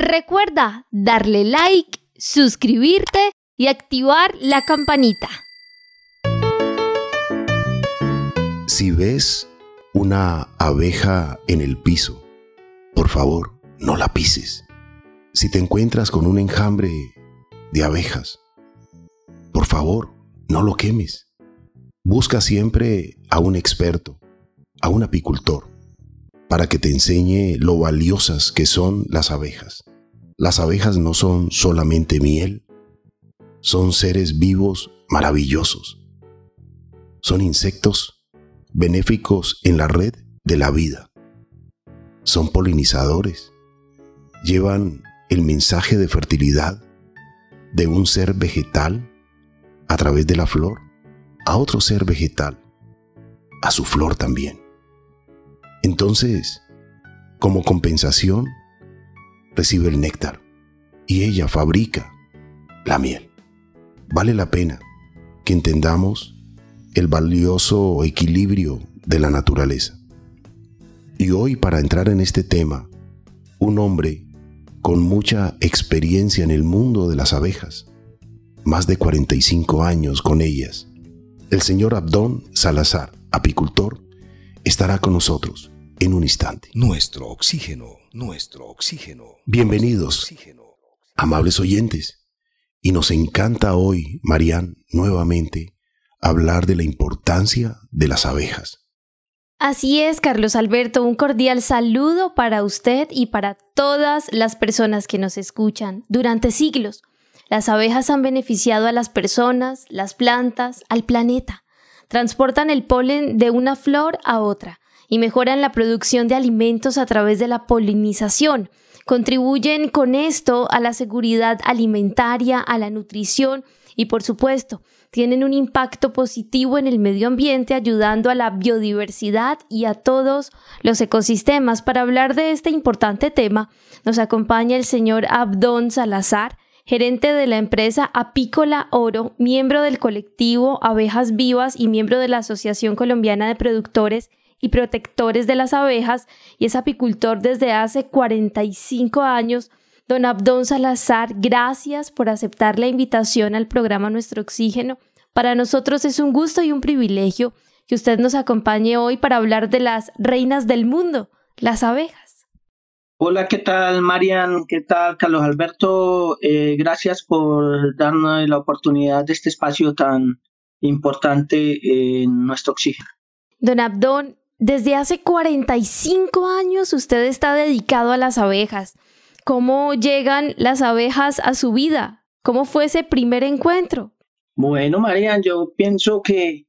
Recuerda darle like, suscribirte y activar la campanita. Si ves una abeja en el piso, por favor, no la pises. Si te encuentras con un enjambre de abejas, por favor, no lo quemes. Busca siempre a un experto, a un apicultor, para que te enseñe lo valiosas que son las abejas. Las abejas no son solamente miel, son seres vivos maravillosos. Son insectos benéficos en la red de la vida. Son polinizadores. Llevan el mensaje de fertilidad de un ser vegetal a través de la flor a otro ser vegetal, a su flor también. Entonces, como compensación, recibe el néctar y ella fabrica la miel. Vale la pena que entendamos el valioso equilibrio de la naturaleza. Y hoy para entrar en este tema, un hombre con mucha experiencia en el mundo de las abejas, más de 45 años con ellas, el señor Abdón Salazar, apicultor, estará con nosotros en un instante. Nuestro oxígeno, nuestro oxígeno. Bienvenidos, amables oyentes. Y nos encanta hoy, Marían, nuevamente hablar de la importancia de las abejas. Así es, Carlos Alberto, un cordial saludo para usted y para todas las personas que nos escuchan. Durante siglos, las abejas han beneficiado a las personas, las plantas, al planeta. Transportan el polen de una flor a otra y mejoran la producción de alimentos a través de la polinización. Contribuyen con esto a la seguridad alimentaria, a la nutrición y por supuesto tienen un impacto positivo en el medio ambiente ayudando a la biodiversidad y a todos los ecosistemas. Para hablar de este importante tema nos acompaña el señor Abdón Salazar, gerente de la empresa Apícola Oro, miembro del colectivo Abejas Vivas y miembro de la Asociación Colombiana de Productores y protectores de las abejas y es apicultor desde hace 45 años. Don Abdón Salazar, gracias por aceptar la invitación al programa Nuestro Oxígeno. Para nosotros es un gusto y un privilegio que usted nos acompañe hoy para hablar de las reinas del mundo, las abejas. Hola, ¿qué tal Marian? ¿Qué tal Carlos Alberto? Eh, gracias por darnos la oportunidad de este espacio tan importante en nuestro oxígeno. Don Abdón, desde hace 45 años usted está dedicado a las abejas. ¿Cómo llegan las abejas a su vida? ¿Cómo fue ese primer encuentro? Bueno, María, yo pienso que,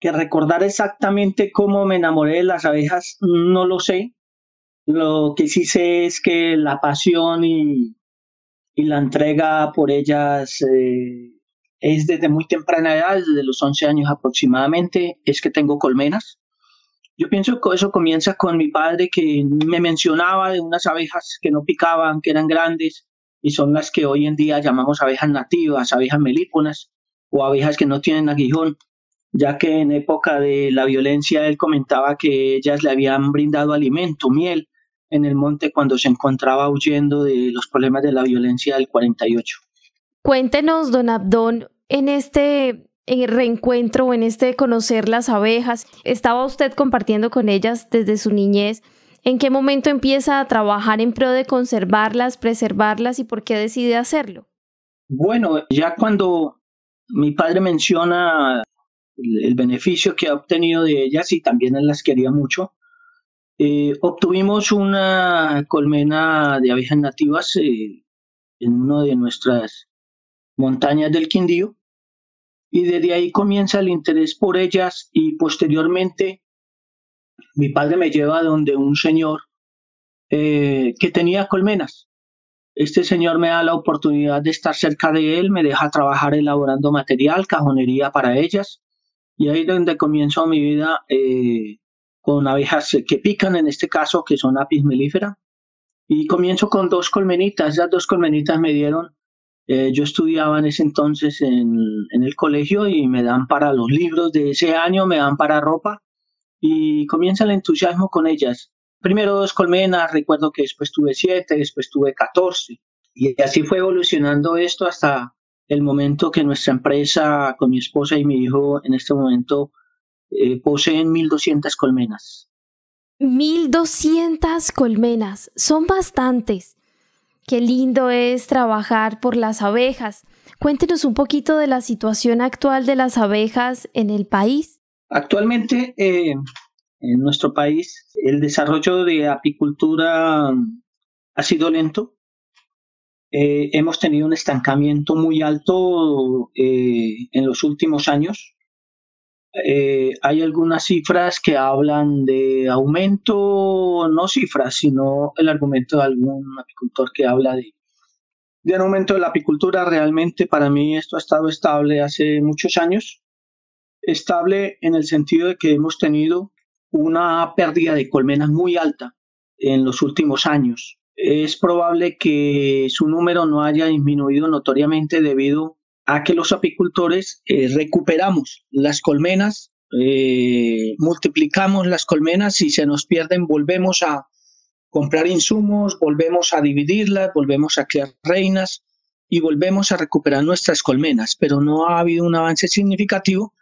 que recordar exactamente cómo me enamoré de las abejas no lo sé. Lo que sí sé es que la pasión y, y la entrega por ellas eh, es desde muy temprana edad, desde los 11 años aproximadamente, es que tengo colmenas yo pienso que eso comienza con mi padre que me mencionaba de unas abejas que no picaban, que eran grandes y son las que hoy en día llamamos abejas nativas, abejas melíponas o abejas que no tienen aguijón, ya que en época de la violencia él comentaba que ellas le habían brindado alimento, miel, en el monte cuando se encontraba huyendo de los problemas de la violencia del 48. Cuéntenos, don Abdón, en este en eh, reencuentro o en este conocer las abejas? ¿Estaba usted compartiendo con ellas desde su niñez? ¿En qué momento empieza a trabajar en pro de conservarlas, preservarlas y por qué decide hacerlo? Bueno, ya cuando mi padre menciona el, beneficio que ha obtenido de ellas y también las quería mucho, eh, obtuvimos una colmena de abejas nativas eh, en una de nuestras montañas del Quindío y desde ahí comienza el interés por ellas y posteriormente mi padre me lleva donde un señor eh, que tenía colmenas. Este señor me da la oportunidad de estar cerca de él, me deja trabajar elaborando material, cajonería para ellas, y ahí es donde comienzo mi vida eh, con abejas que pican, en este caso, que son apis melífera, y comienzo con dos colmenitas. Esas dos colmenitas me dieron eh, yo estudiaba en ese entonces en, el colegio y me dan para los libros de ese año, me dan para ropa y comienza el entusiasmo con ellas. Primero dos colmenas, recuerdo que después tuve siete, después tuve catorce. Y así fue evolucionando esto hasta el momento que nuestra empresa con mi esposa y mi hijo en este momento eh, poseen 1.200 colmenas. 1.200 colmenas, son bastantes. Qué lindo es trabajar por las abejas. Cuéntenos un poquito de la situación actual de las abejas en el país. Actualmente, eh, en nuestro país, el desarrollo de apicultura ha sido lento. Eh, hemos tenido un estancamiento muy alto eh, en los últimos años. Eh, hay algunas cifras que hablan de aumento, no cifras, sino el argumento de algún apicultor que habla de, de un aumento de la apicultura. Realmente para mí esto ha estado estable hace muchos años. Estable en el sentido de que hemos tenido una pérdida de colmenas muy alta en los últimos años. Es probable que su número no haya disminuido notoriamente debido a a que los apicultores eh, recuperamos las colmenas, eh, multiplicamos las colmenas, si se nos pierden volvemos a comprar insumos, volvemos a dividirlas, volvemos a crear reinas y volvemos a recuperar nuestras colmenas, pero no ha habido un avance significativo,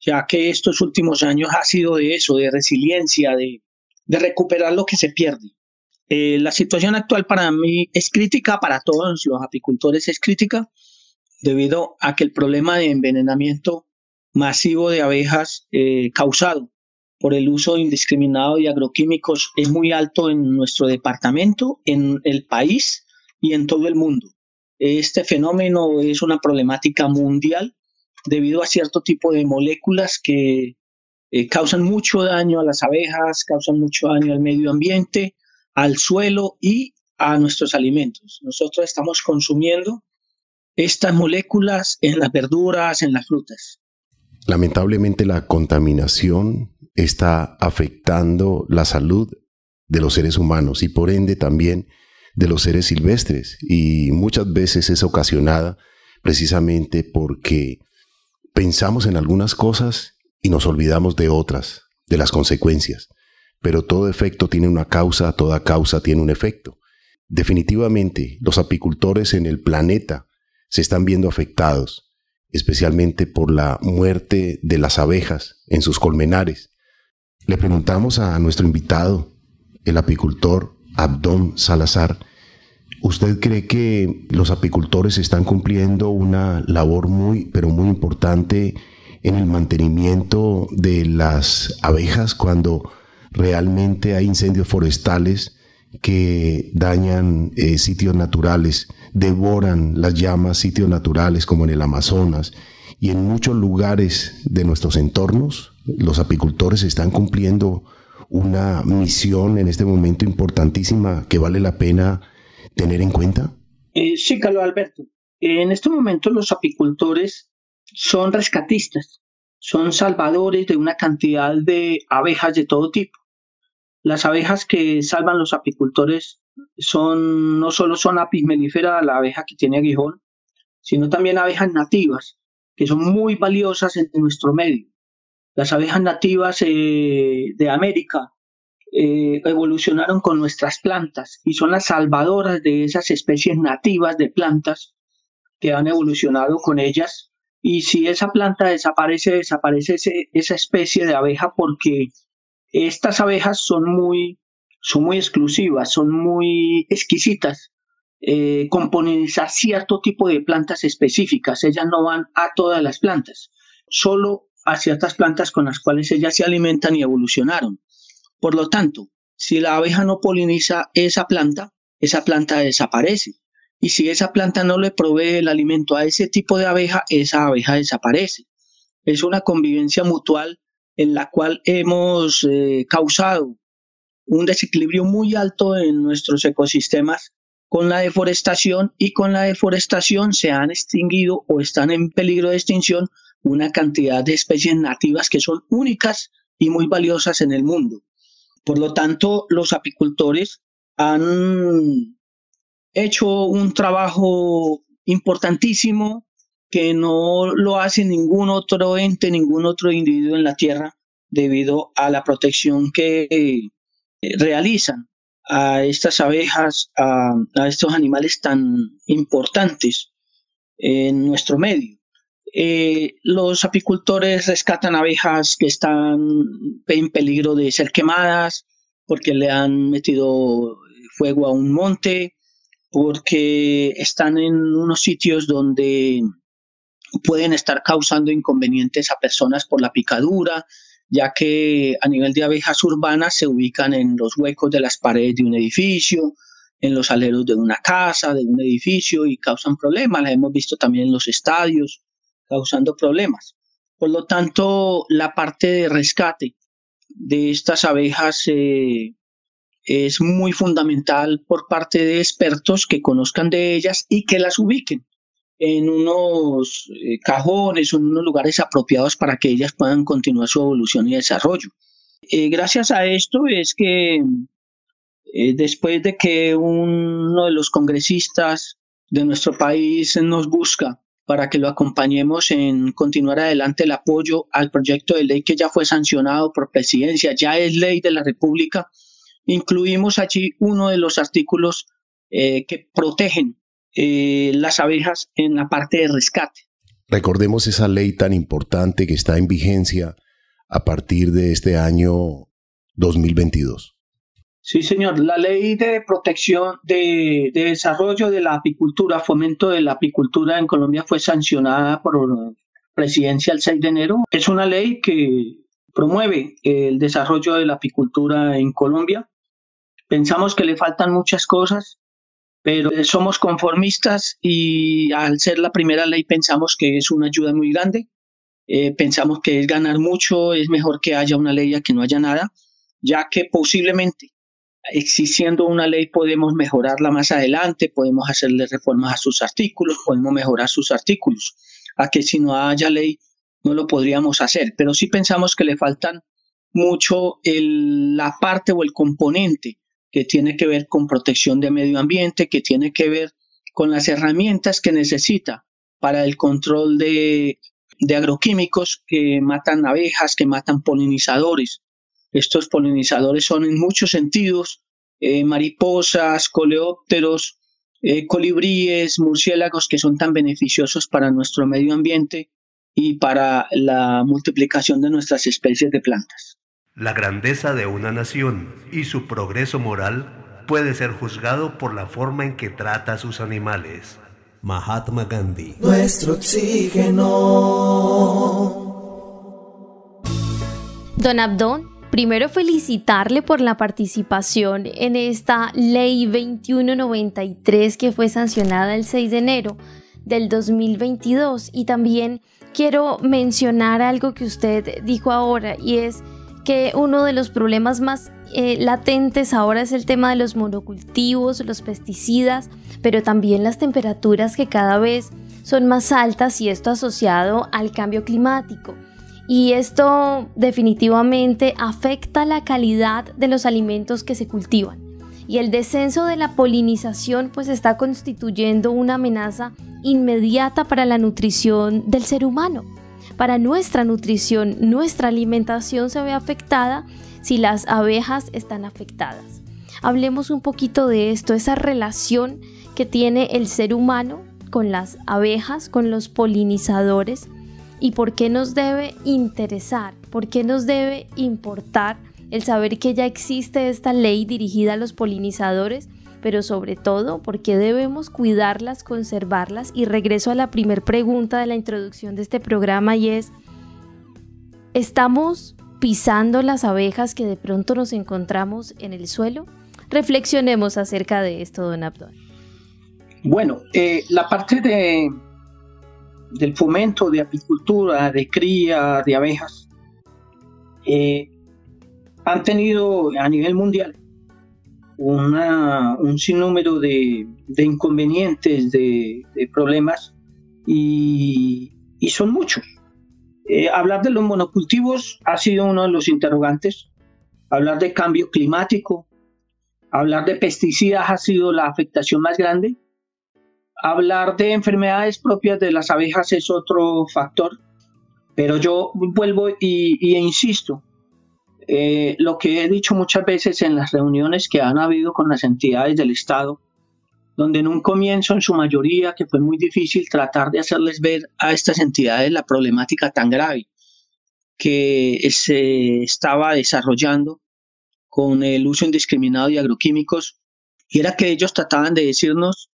ya que estos últimos años ha sido de eso, de resiliencia, de, de recuperar lo que se pierde. Eh, la situación actual para mí es crítica, para todos los apicultores es crítica, debido a que el problema de envenenamiento masivo de abejas eh, causado por el uso indiscriminado de agroquímicos es muy alto en nuestro departamento, en el país y en todo el mundo. Este fenómeno es una problemática mundial debido a cierto tipo de moléculas que eh, causan mucho daño a las abejas, causan mucho daño al medio ambiente, al suelo y a nuestros alimentos. Nosotros estamos consumiendo estas moléculas en las verduras, en las frutas. Lamentablemente la contaminación está afectando la salud de los seres humanos y por ende también de los seres silvestres y muchas veces es ocasionada precisamente porque pensamos en algunas cosas y nos olvidamos de otras, de las consecuencias. Pero todo efecto tiene una causa, toda causa tiene un efecto. Definitivamente, los apicultores en el planeta se están viendo afectados, especialmente por la muerte de las abejas en sus colmenares. Le preguntamos a nuestro invitado, el apicultor Abdón Salazar, ¿usted cree que los apicultores están cumpliendo una labor muy, pero muy importante en el mantenimiento de las abejas cuando realmente hay incendios forestales que dañan eh, sitios naturales, devoran las llamas sitios naturales como en el Amazonas y en muchos lugares de nuestros entornos. Los apicultores están cumpliendo una misión en este momento importantísima que vale la pena tener en cuenta. Eh, sí, Carlos Alberto. En este momento los apicultores son rescatistas, son salvadores de una cantidad de abejas de todo tipo las abejas que salvan los apicultores son no solo son apis mellifera, la abeja que tiene aguijón, sino también abejas nativas, que son muy valiosas en nuestro medio. Las abejas nativas eh, de América eh, evolucionaron con nuestras plantas y son las salvadoras de esas especies nativas de plantas que han evolucionado con ellas. Y si esa planta desaparece, desaparece esa especie de abeja porque estas abejas son muy, son muy exclusivas, son muy exquisitas. Eh, componen a cierto tipo de plantas específicas. Ellas no van a todas las plantas, solo a ciertas plantas con las cuales ellas se alimentan y evolucionaron. Por lo tanto, si la abeja no poliniza esa planta, esa planta desaparece. Y si esa planta no le provee el alimento a ese tipo de abeja, esa abeja desaparece. Es una convivencia mutual en la cual hemos eh, causado un desequilibrio muy alto en nuestros ecosistemas con la deforestación y con la deforestación se han extinguido o están en peligro de extinción una cantidad de especies nativas que son únicas y muy valiosas en el mundo. Por lo tanto, los apicultores han hecho un trabajo importantísimo que no lo hace ningún otro ente, ningún otro individuo en la Tierra debido a la protección que eh, realizan a estas abejas, a, estos animales tan importantes en nuestro medio. Eh, los apicultores rescatan abejas que están en peligro de ser quemadas porque le han metido fuego a un monte, porque están en unos sitios donde pueden estar causando inconvenientes a personas por la picadura, ya que a nivel de abejas urbanas se ubican en los huecos de las paredes de un edificio, en los aleros de una casa, de un edificio y causan problemas. Las hemos visto también en los estadios, causando problemas. Por lo tanto, la parte de rescate de estas abejas eh, es muy fundamental por parte de expertos que conozcan de ellas y que las ubiquen en unos eh, cajones en unos lugares apropiados para que ellas puedan continuar su evolución y desarrollo. Eh, gracias a esto es que eh, después de que uno de los congresistas de nuestro país nos busca para que lo acompañemos en continuar adelante el apoyo al proyecto de ley que ya fue sancionado por presidencia, ya es ley de la República, incluimos allí uno de los artículos que protegen eh, las abejas en la parte de rescate. Recordemos esa ley tan importante que está en vigencia a partir de este año 2022. Sí, señor. La ley de protección de, desarrollo de la apicultura, fomento de la apicultura en Colombia fue sancionada por la presidencia el 6 de enero. Es una ley que promueve el desarrollo de la apicultura en Colombia. Pensamos que le faltan muchas cosas pero somos conformistas y al ser la primera ley pensamos que es una ayuda muy grande, eh, pensamos que es ganar mucho, es mejor que haya una ley a que no haya nada, ya que posiblemente existiendo una ley podemos mejorarla más adelante, podemos hacerle reformas a sus artículos, podemos mejorar sus artículos, a que si no haya ley no lo podríamos hacer, pero sí pensamos que le faltan mucho la parte o el componente que tiene que ver con protección de medio ambiente, que tiene que ver con las herramientas que necesita para el control de, agroquímicos que matan abejas, que matan polinizadores. Estos polinizadores son en muchos sentidos eh, mariposas, coleópteros, eh, colibríes, murciélagos que son tan beneficiosos para nuestro medio ambiente y para la multiplicación de nuestras especies de plantas. La grandeza de una nación y su progreso moral puede ser juzgado por la forma en que trata a sus animales. Mahatma Gandhi. Nuestro oxígeno. Don Abdón, primero felicitarle por la participación en esta ley 2193 que fue sancionada el 6 de enero del 2022 y también quiero mencionar algo que usted dijo ahora y es que uno de los problemas más eh, latentes ahora es el tema de los monocultivos, los pesticidas, pero también las temperaturas que cada vez son más altas y esto asociado al cambio climático. Y esto definitivamente afecta la calidad de los alimentos que se cultivan. Y el descenso de la polinización pues está constituyendo una amenaza inmediata para la nutrición del ser humano para nuestra nutrición, nuestra alimentación se ve afectada si las abejas están afectadas. Hablemos un poquito de esto, esa relación que tiene el ser humano con las abejas, con los polinizadores y por qué nos debe interesar, por qué nos debe importar el saber que ya existe esta ley dirigida a los polinizadores pero sobre todo porque debemos cuidarlas, conservarlas. Y regreso a la primer pregunta de la introducción de este programa y es, ¿estamos pisando las abejas que de pronto nos encontramos en el suelo? Reflexionemos acerca de esto, don Abdón. Bueno, eh, la parte de, del fomento de apicultura, de cría de abejas, eh, han tenido a nivel mundial un sinnúmero de, de inconvenientes, de, problemas, y, son muchos. Eh, hablar de los monocultivos ha sido uno de los interrogantes, hablar de cambio climático, hablar de pesticidas ha sido la afectación más grande, hablar de enfermedades propias de las abejas es otro factor, pero yo vuelvo y, y insisto, eh, lo que he dicho muchas veces en las reuniones que han habido con las entidades del Estado, donde en un comienzo, en su mayoría, que fue muy difícil tratar de hacerles ver a estas entidades la problemática tan grave que se estaba desarrollando con el uso indiscriminado de agroquímicos, y era que ellos trataban de decirnos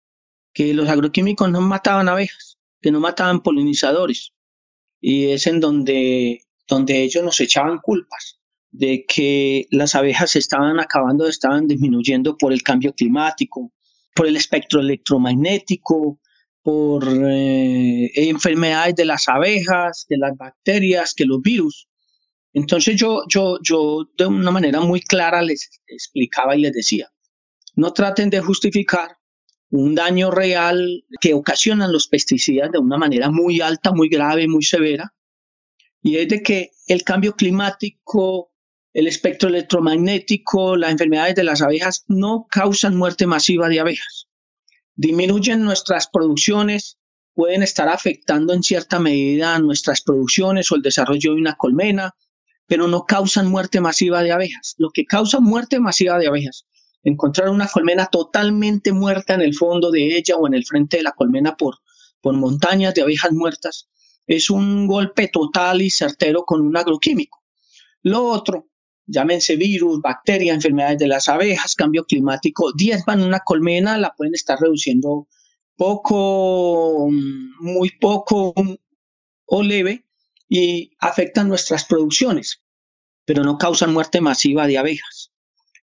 que los agroquímicos no mataban abejas, que no mataban polinizadores, y es en donde, donde ellos nos echaban culpas de que las abejas se estaban acabando, estaban disminuyendo por el cambio climático, por el espectro electromagnético, por eh, enfermedades de las abejas, de las bacterias, que los virus. Entonces yo, yo, yo de una manera muy clara les explicaba y les decía, no traten de justificar un daño real que ocasionan los pesticidas de una manera muy alta, muy grave, muy severa, y es de que el cambio climático el espectro electromagnético, las enfermedades de las abejas no causan muerte masiva de abejas. Disminuyen nuestras producciones, pueden estar afectando en cierta medida nuestras producciones o el desarrollo de una colmena, pero no causan muerte masiva de abejas. Lo que causa muerte masiva de abejas, encontrar una colmena totalmente muerta en el fondo de ella o en el frente de la colmena por, por montañas de abejas muertas, es un golpe total y certero con un agroquímico. Lo otro llámense virus, bacterias, enfermedades de las abejas, cambio climático, diezman una colmena, la pueden estar reduciendo poco, muy poco o leve y afectan nuestras producciones, pero no causan muerte masiva de abejas.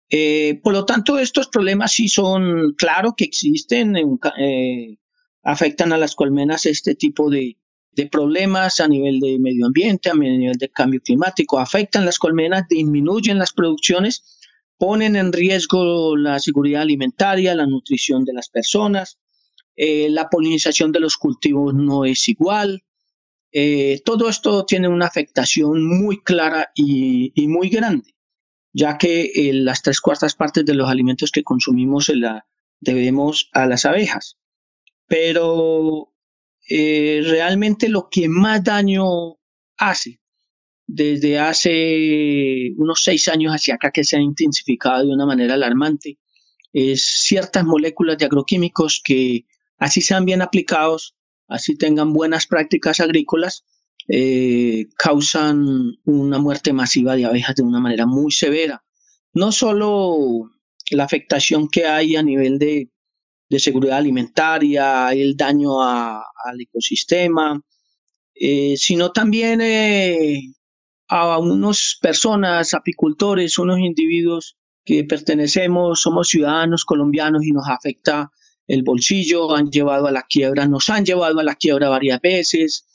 Eh, por lo tanto, estos problemas sí son, claro que existen, eh, afectan a las colmenas este tipo de, de problemas a nivel de medio ambiente, a nivel de cambio climático, afectan las colmenas, disminuyen las producciones, ponen en riesgo la seguridad alimentaria, la nutrición de las personas, eh, la polinización de los cultivos no es igual. Eh, todo esto tiene una afectación muy clara y, muy grande, ya que eh, las tres cuartas partes de los alimentos que consumimos la debemos a las abejas. Pero eh, realmente lo que más daño hace desde hace unos seis años hacia acá que se ha intensificado de una manera alarmante es ciertas moléculas de agroquímicos que así sean bien aplicados, así tengan buenas prácticas agrícolas, eh, causan una muerte masiva de abejas de una manera muy severa. No solo la afectación que hay a nivel de de seguridad alimentaria, el daño al ecosistema, eh, sino también eh, a unas personas, apicultores, unos individuos que pertenecemos, somos ciudadanos colombianos y nos afecta el bolsillo, han llevado a la quiebra, nos han llevado a la quiebra varias veces,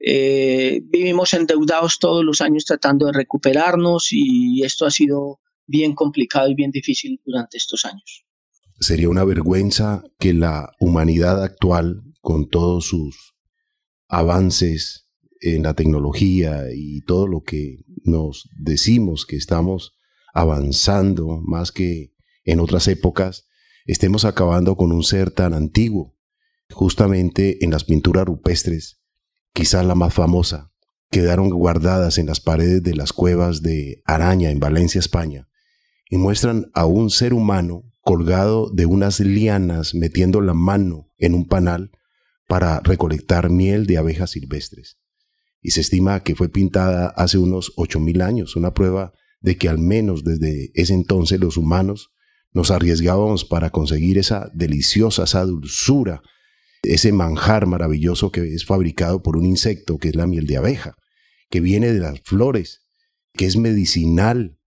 eh, vivimos endeudados todos los años tratando de recuperarnos y esto ha sido bien complicado y bien difícil durante estos años sería una vergüenza que la humanidad actual, con todos sus avances en la tecnología y todo lo que nos decimos que estamos avanzando más que en otras épocas, estemos acabando con un ser tan antiguo. Justamente en las pinturas rupestres, quizás la más famosa, quedaron guardadas en las paredes de las cuevas de Araña en Valencia, España, y muestran a un ser humano colgado de unas lianas metiendo la mano en un panal para recolectar miel de abejas silvestres. Y se estima que fue pintada hace unos 8.000 años, una prueba de que al menos desde ese entonces los humanos nos arriesgábamos para conseguir esa deliciosa, esa dulzura, ese manjar maravilloso que es fabricado por un insecto que es la miel de abeja, que viene de las flores, que es medicinal,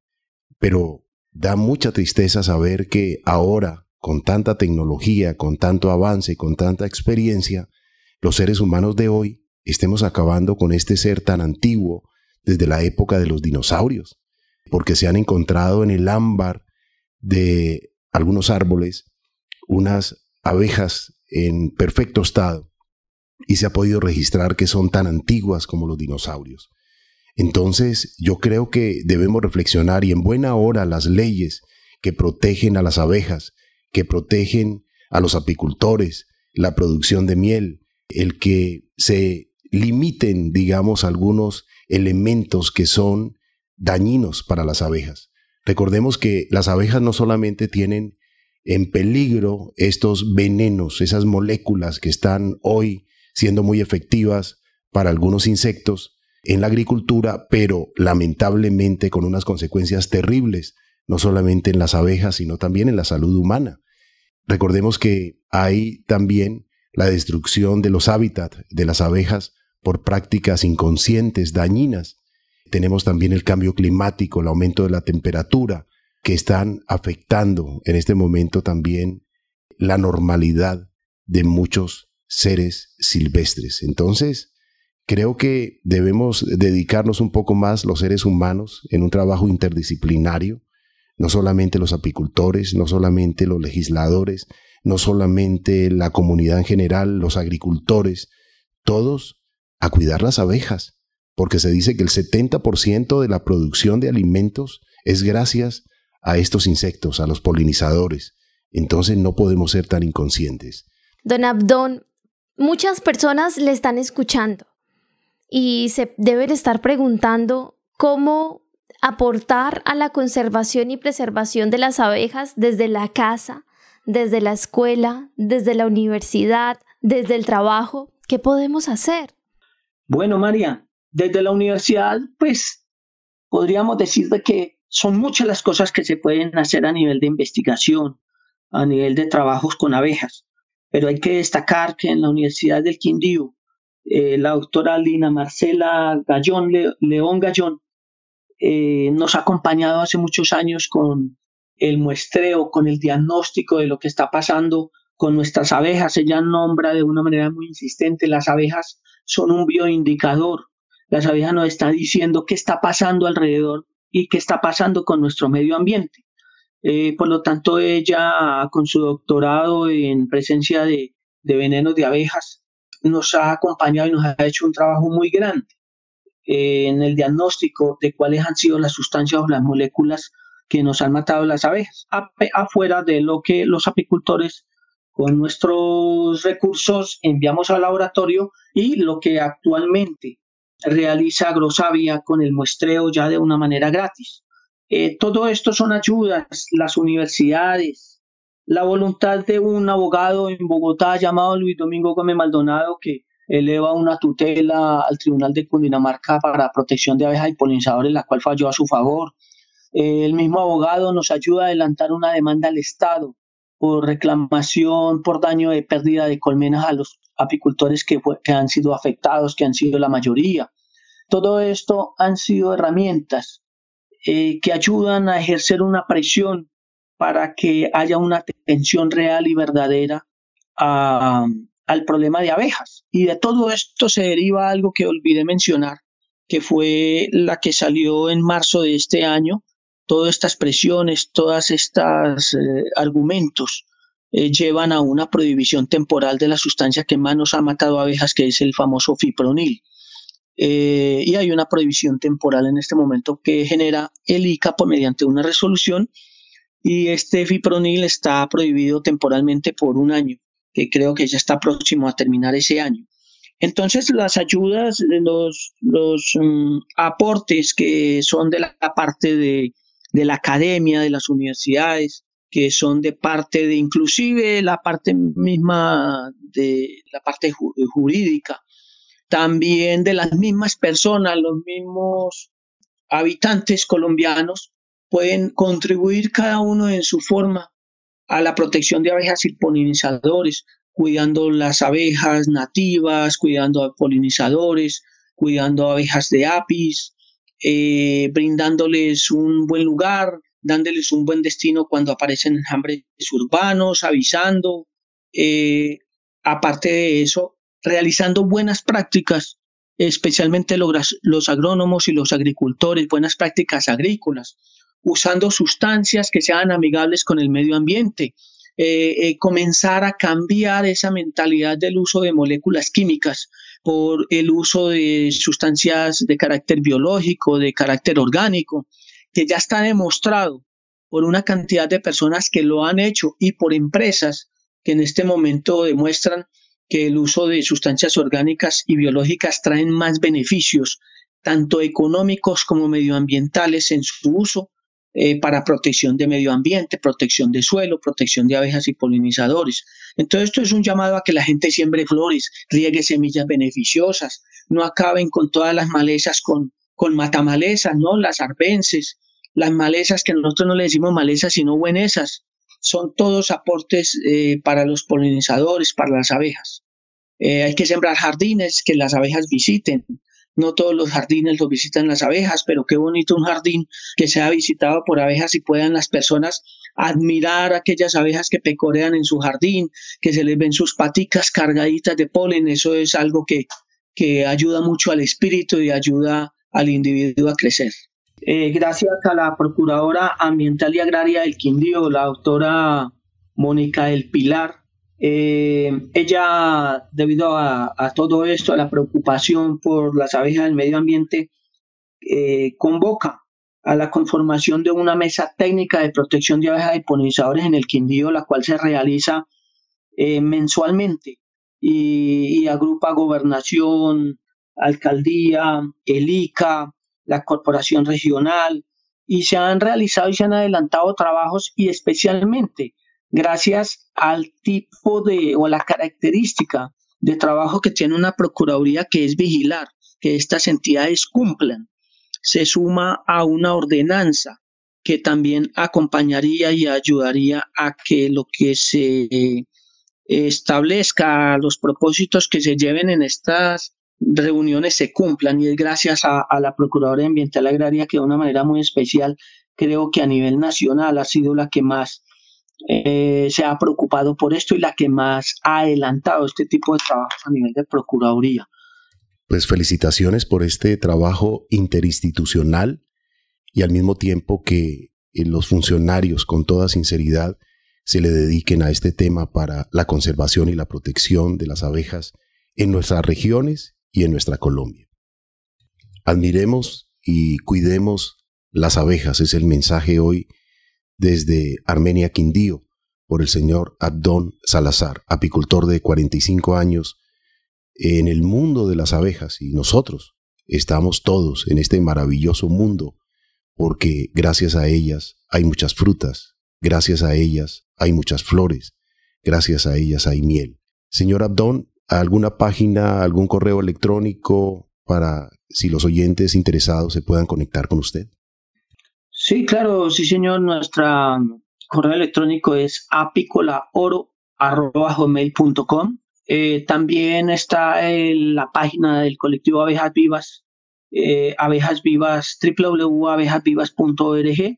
pero Da mucha tristeza saber que ahora, con tanta tecnología, con tanto avance, con tanta experiencia, los seres humanos de hoy estemos acabando con este ser tan antiguo desde la época de los dinosaurios, porque se han encontrado en el ámbar de algunos árboles unas abejas en perfecto estado y se ha podido registrar que son tan antiguas como los dinosaurios. Entonces, yo creo que debemos reflexionar y en buena hora las leyes que protegen a las abejas, que protegen a los apicultores, la producción de miel, el que se limiten, digamos, algunos elementos que son dañinos para las abejas. Recordemos que las abejas no solamente tienen en peligro estos venenos, esas moléculas que están hoy siendo muy efectivas para algunos insectos, en la agricultura, pero lamentablemente con unas consecuencias terribles, no solamente en las abejas, sino también en la salud humana. Recordemos que hay también la destrucción de los hábitats de las abejas por prácticas inconscientes, dañinas. Tenemos también el cambio climático, el aumento de la temperatura, que están afectando en este momento también la normalidad de muchos seres silvestres. Entonces, Creo que debemos dedicarnos un poco más los seres humanos en un trabajo interdisciplinario, no solamente los apicultores, no solamente los legisladores, no solamente la comunidad en general, los agricultores, todos a cuidar las abejas, porque se dice que el 70% de la producción de alimentos es gracias a estos insectos, a los polinizadores. Entonces no podemos ser tan inconscientes. Don Abdón, muchas personas le están escuchando y se deben estar preguntando cómo aportar a la conservación y preservación de las abejas desde la casa, desde la escuela, desde la universidad, desde el trabajo. ¿Qué podemos hacer? Bueno, María, desde la universidad, pues podríamos decir que son muchas las cosas que se pueden hacer a nivel de investigación, a nivel de trabajos con abejas, pero hay que destacar que en la Universidad del Quindío eh, la doctora Lina Marcela Gallón, León Gallón, eh, nos ha acompañado hace muchos años con el muestreo, con el diagnóstico de lo que está pasando con nuestras abejas. Ella nombra de una manera muy insistente, las abejas son un bioindicador. Las abejas nos están diciendo qué está pasando alrededor y qué está pasando con nuestro medio ambiente. Eh, por lo tanto, ella, con su doctorado en presencia de venenos de abejas, nos ha acompañado y nos ha hecho un trabajo muy grande eh, en el diagnóstico de cuáles han sido las sustancias o las moléculas que nos han matado las abejas, afuera de lo que los apicultores con nuestros recursos enviamos al laboratorio y lo que actualmente realiza Grosavia con el muestreo ya de una manera gratis. Eh, todo esto son ayudas, las universidades, la voluntad de un abogado en Bogotá llamado Luis Domingo Gómez Maldonado que eleva una tutela al Tribunal de Cundinamarca para protección de abejas y polinizadores, la cual falló a su favor. El mismo abogado nos ayuda a adelantar una demanda al Estado por reclamación por daño de pérdida de colmenas a los apicultores que, han sido afectados, que han sido la mayoría. Todo esto han sido herramientas eh, que ayudan a ejercer una presión para que haya una atención real y verdadera al problema de abejas. Y de todo esto se deriva algo que olvidé mencionar, que fue la que salió en marzo de este año, todas estas presiones, todas estas eh, argumentos eh, llevan a una prohibición temporal de la sustancia que más nos ha matado abejas, que es el famoso fipronil. Eh, y hay una prohibición temporal en este momento que genera el ICAP mediante una resolución y este fipronil está prohibido temporalmente por un año, que creo que ya está próximo a terminar ese año. Entonces, las ayudas, eh, los, los mm, aportes que son de la parte de, la academia, de las universidades, que son de parte de inclusive la parte misma de la parte eh, jurídica, también de las mismas personas, los mismos habitantes colombianos pueden contribuir cada uno en su forma a la protección de abejas y polinizadores, cuidando las abejas nativas, cuidando a polinizadores, cuidando abejas de apis, eh, brindándoles un buen lugar, dándoles un buen destino cuando aparecen enjambres urbanos, avisando. Eh, aparte de eso, realizando buenas prácticas, especialmente los agrónomos y los agricultores, buenas prácticas agrícolas, usando sustancias que sean amigables con el medio ambiente, eh, eh, comenzar a cambiar esa mentalidad del uso de moléculas químicas por el uso de sustancias de carácter biológico, de carácter orgánico, que ya está demostrado por una cantidad de personas que lo han hecho y por empresas que en este momento demuestran que el uso de sustancias orgánicas y biológicas traen más beneficios, tanto económicos como medioambientales en su uso eh, para protección de medio ambiente, protección de suelo, protección de abejas y polinizadores. Entonces esto es un llamado a que la gente siembre flores, riegue semillas beneficiosas, no acaben con todas las malezas, con, con matamalezas, ¿no? las arbences, las malezas que nosotros no le decimos malezas, sino buenesas. Son todos aportes eh, para los polinizadores, para las abejas. Eh, hay que sembrar jardines que las abejas visiten, no todos los jardines los visitan las abejas, pero qué bonito un jardín que sea visitado por abejas y puedan las personas admirar aquellas abejas que pecorean en su jardín, que se les ven sus patitas cargaditas de polen. Eso es algo que, que ayuda mucho al espíritu y ayuda al individuo a crecer. Eh, gracias a la Procuradora Ambiental y Agraria del Quindío, la doctora Mónica del Pilar, eh, ella, debido a, todo esto, a la preocupación por las abejas del medio ambiente, eh, convoca a la conformación de una mesa técnica de protección de abejas de polinizadores en el Quindío, la cual se realiza eh, mensualmente y, y, agrupa gobernación, alcaldía, el ICA, la corporación regional, y se han realizado y se han adelantado trabajos y especialmente gracias al tipo de o la característica de trabajo que tiene una Procuraduría que es vigilar que estas entidades cumplan. Se suma a una ordenanza que también acompañaría y ayudaría a que lo que se eh, establezca, los propósitos que se lleven en estas reuniones se cumplan y es gracias a, a la Procuraduría Ambiental Agraria que de una manera muy especial creo que a nivel nacional ha sido la que más eh, se ha preocupado por esto y la que más ha adelantado este tipo de trabajos a nivel de Procuraduría. Pues felicitaciones por este trabajo interinstitucional y al mismo tiempo que eh, los funcionarios con toda sinceridad se le dediquen a este tema para la conservación y la protección de las abejas en nuestras regiones y en nuestra Colombia. Admiremos y cuidemos las abejas, es el mensaje hoy desde Armenia Quindío por el señor Abdón Salazar, apicultor de 45 años en el mundo de las abejas y nosotros estamos todos en este maravilloso mundo porque gracias a ellas hay muchas frutas, gracias a ellas hay muchas flores, gracias a ellas hay miel. Señor Abdón, ¿alguna página, algún correo electrónico para si los oyentes interesados se puedan conectar con usted? Sí, claro, sí, señor. nuestro correo electrónico es apicolaoro.com. Eh, también está la página del colectivo Abejas Vivas, eh, abejas vivas, www.abejasvivas.org.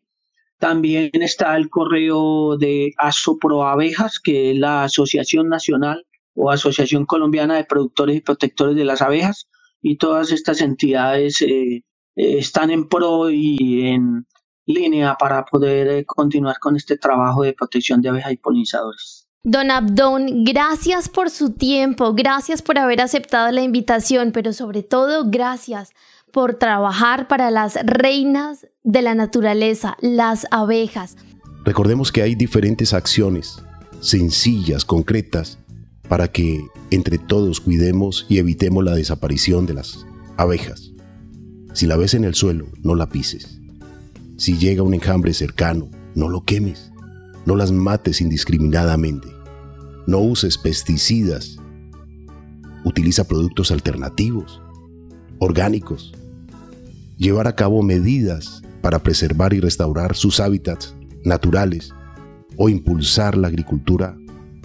También está el correo de Abejas, que es la Asociación Nacional o Asociación Colombiana de Productores y Protectores de las Abejas. Y todas estas entidades eh, están en pro y en línea para poder eh, continuar con este trabajo de protección de abejas y polinizadores. Don Abdón, gracias por su tiempo, gracias por haber aceptado la invitación, pero sobre todo gracias por trabajar para las reinas de la naturaleza, las abejas. Recordemos que hay diferentes acciones, sencillas, concretas, para que entre todos cuidemos y evitemos la desaparición de las abejas. Si la ves en el suelo, no la pises. Si llega un enjambre cercano, no lo quemes, no las mates indiscriminadamente, no uses pesticidas, utiliza productos alternativos, orgánicos. Llevar a cabo medidas para preservar y restaurar sus hábitats naturales o impulsar la agricultura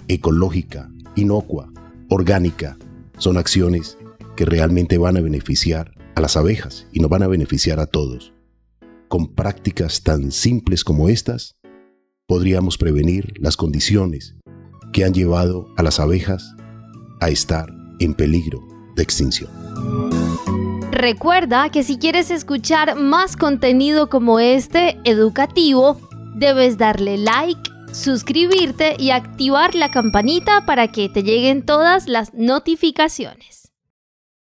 ecológica, inocua, orgánica, son acciones que realmente van a beneficiar a las abejas y nos van a beneficiar a todos con prácticas tan simples como estas, podríamos prevenir las condiciones que han llevado a las abejas a estar en peligro de extinción. Recuerda que si quieres escuchar más contenido como este educativo, debes darle like, suscribirte y activar la campanita para que te lleguen todas las notificaciones.